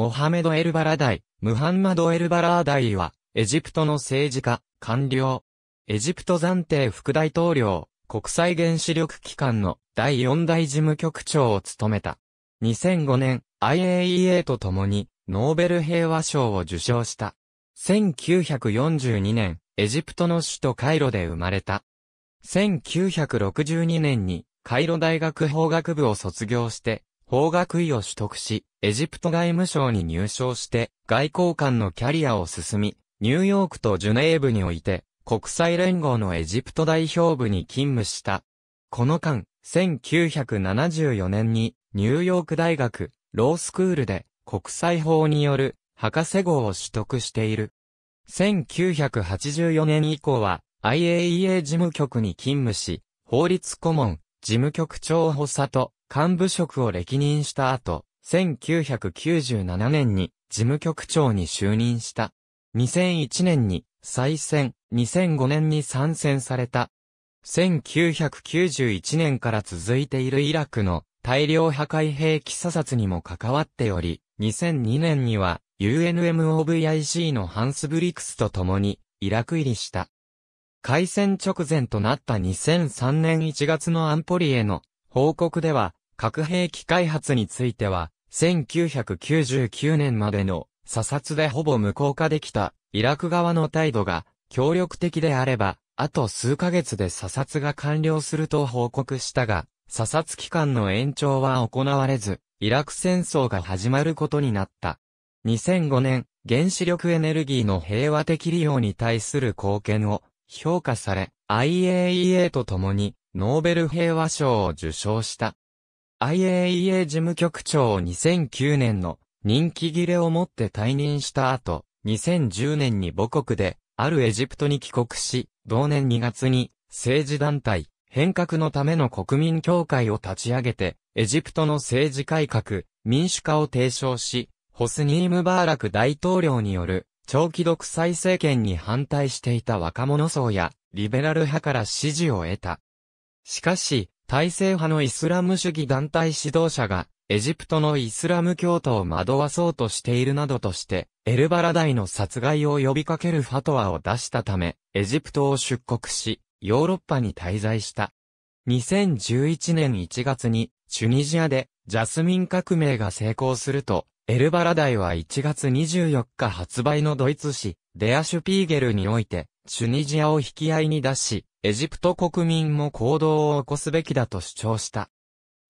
モハメド・エルバラダイ、ムハンマド・エルバラーダイは、エジプトの政治家、官僚。エジプト暫定副大統領、国際原子力機関の第四代事務局長を務めた。2005年、IAEA と共に、ノーベル平和賞を受賞した。1942年、エジプトの首都カイロで生まれた。1962年に、カイロ大学法学部を卒業して、法学位を取得し、エジプト外務省に入省して、外交官のキャリアを進み、ニューヨークとジュネーブにおいて、国際連合のエジプト代表部に勤務した。この間、1974年に、ニューヨーク大学、ロースクールで、国際法による、博士号を取得している。1984年以降は、IAEA 事務局に勤務し、法律顧問、事務局長補佐と、幹部職を歴任した後、1997年に事務局長に就任した。2001年に再選、2005年に参戦された。1991年から続いているイラクの大量破壊兵器査察にも関わっており、2002年には UNMOVIC のハンス・ブリクスと共にイラク入りした。開戦直前となった2003年1月の安保理への報告では、核兵器開発については、1999年までの査察でほぼ無効化できたイラク側の態度が協力的であれば、あと数ヶ月で査察が完了すると報告したが、査察期間の延長は行われず、イラク戦争が始まることになった。2005年、原子力エネルギーの平和的利用に対する貢献を評価され、IAEA と共にノーベル平和賞を受賞した。IAEA 事務局長を2009年の任期切れをもって退任した後、2010年に母国で、あるエジプトに帰国し、同年2月に政治団体、変革のための国民協会を立ち上げて、エジプトの政治改革、民主化を提唱し、ホスニー・ムバーラク大統領による長期独裁政権に反対していた若者層やリベラル派から支持を得た。しかし、体制派のイスラム主義団体指導者が、エジプトのイスラム教徒を惑わそうとしているなどとして、エルバラダイの殺害を呼びかけるファトワを出したため、エジプトを出国し、ヨーロッパに滞在した。2011年1月に、チュニジアで、ジャスミン革命が成功すると、エルバラダイは1月24日発売のドイツ誌、デアシュピーゲルにおいて、チュニジアを引き合いに出し、エジプト国民も行動を起こすべきだと主張した。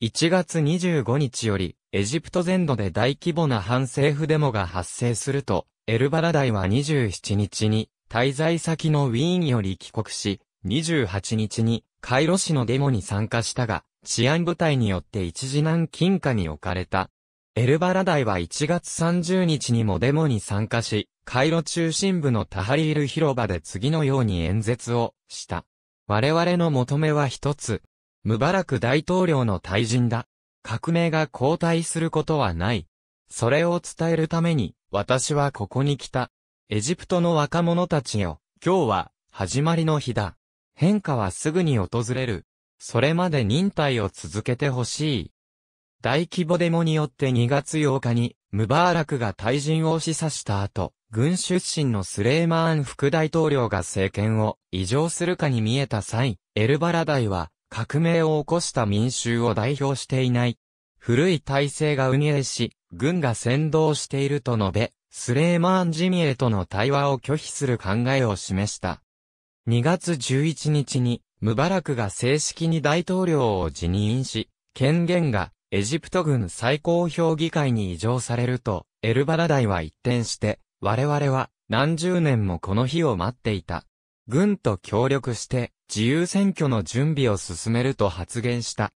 1月25日より、エジプト全土で大規模な反政府デモが発生すると、エルバラダイは27日に、滞在先のウィーンより帰国し、28日に、カイロ市のデモに参加したが、治安部隊によって一時難禁下に置かれた。エルバラダイは1月30日にもデモに参加し、カイロ中心部のタハリール広場で次のように演説をした。我々の求めは一つ。ムバラク大統領の退陣だ。革命が後退することはない。それを伝えるために、私はここに来た。エジプトの若者たちよ、今日は、始まりの日だ。変化はすぐに訪れる。それまで忍耐を続けてほしい。大規模デモによって2月8日に、ムバーラクが退陣を示唆した後、軍出身のスレーマーン副大統領が政権を異常するかに見えた際、エルバラダイは革命を起こした民衆を代表していない。古い体制が運営し、軍が先導していると述べ、スレーマーンジミエとの対話を拒否する考えを示した。2月11日に、ムバラクが正式に大統領を辞任し、権限がエジプト軍最高評議会に移譲されると、エルバラダイは一転して、我々は何十年もこの日を待っていた。軍と協力して自由選挙の準備を進めると発言した。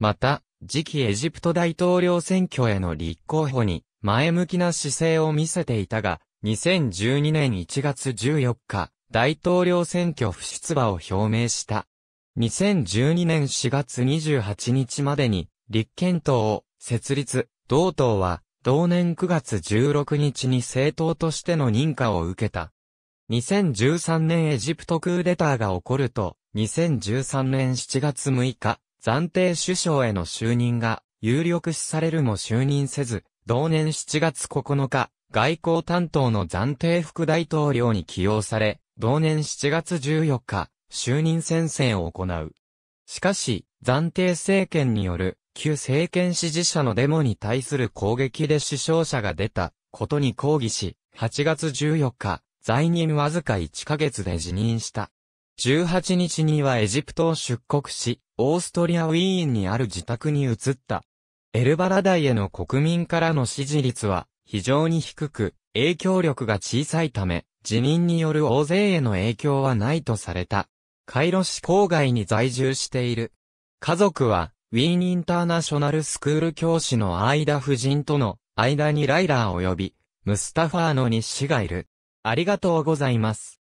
また、次期エジプト大統領選挙への立候補に前向きな姿勢を見せていたが、2012年1月14日、大統領選挙不出馬を表明した。2012年4月28日までに立憲党、を設立、同党は、同年9月16日に政党としての認可を受けた。2013年エジプトクーデターが起こると、2013年7月6日、暫定首相への就任が有力視されるも就任せず、同年7月9日、外交担当の暫定副大統領に起用され、同年7月14日、就任宣誓を行う。しかし、暫定政権による旧政権支持者のデモに対する攻撃で死傷者が出たことに抗議し、8月14日、在任わずか1ヶ月で辞任した。18日にはエジプトを出国し、オーストリアウィーンにある自宅に移った。エルバラダイへの国民からの支持率は非常に低く、影響力が小さいため、辞任による大勢への影響はないとされた。カイロ市郊外に在住している。家族は、ウィーンインターナショナルスクール教師のアイダ夫人との間にライラー及び、ムスタファーの日誌がいる。ありがとうございます。